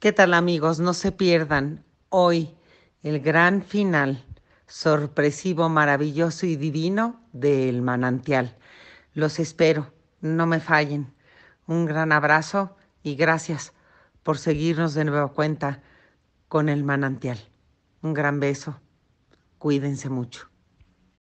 ¿Qué tal amigos? No se pierdan hoy el gran final sorpresivo, maravilloso y divino del manantial. Los espero, no me fallen. Un gran abrazo y gracias por seguirnos de nueva cuenta con el manantial. Un gran beso. Cuídense mucho.